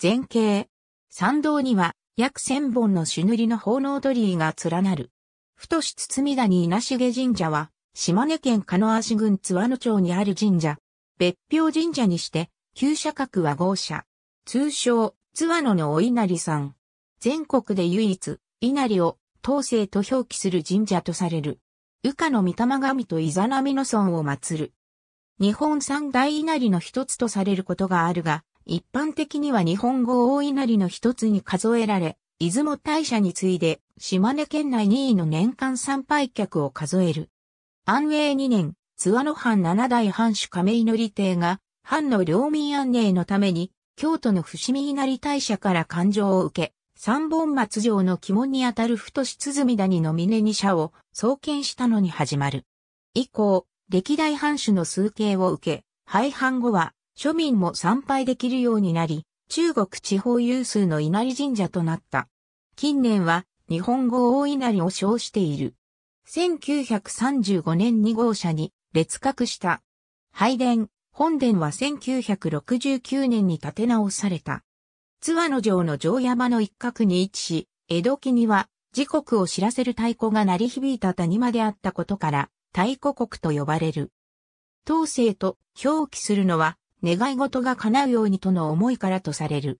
前景。参道には約千本の朱塗りの奉納鳥居が連なる。太し包谷稲重神社は、島根県鹿足郡津和野町にある神社。別表神社にして、旧社格は豪社。通称、津和野のお稲荷さん。全国で唯一、稲荷を、当世と表記する神社とされる。羽化の御霊神とイザナミの尊を祀る。日本三大稲荷の一つとされることがあるが、一般的には日本語大稲荷の一つに数えられ、出雲大社に次いで、島根県内2位の年間参拝客を数える。安永2年、津和野藩七代藩主亀井則邸が、藩の領民安寧のために、京都の伏見稲荷大社から勘定を受け、三本松城の鬼門にあたる太し鼓谷の峰二社を創建したのに始まる。以降、歴代藩主の数形を受け、廃藩後は庶民も参拝できるようになり、中国地方有数の稲荷神社となった。近年は日本語大稲荷を称している。1935年2号車に列閣した。拝殿、本殿は1969年に建て直された。津和野城の城山の一角に位置し、江戸期には時刻を知らせる太鼓が鳴り響いた谷間であったことから、太鼓国と呼ばれる。当世と表記するのは願い事が叶うようにとの思いからとされる。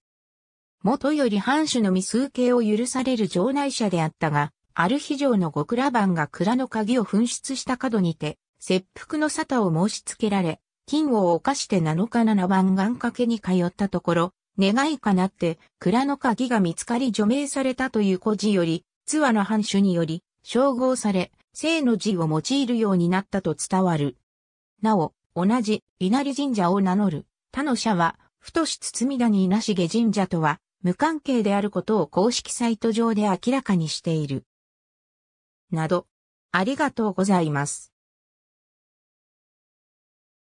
元より藩主のみ数形を許される城内者であったが、ある日城の極羅番が蔵の鍵を紛失した角にて、切腹の沙汰を申し付けられ、金を犯して7日7番願掛けに通ったところ、願いかなって蔵の鍵が見つかり除名されたという故事より、津和の藩主により、称号され、姓の字を用いるようになったと伝わる。なお、同じ稲荷神社を名乗る他の社は、ふとし包谷稲重神社とは無関係であることを公式サイト上で明らかにしている。など、ありがとうございます。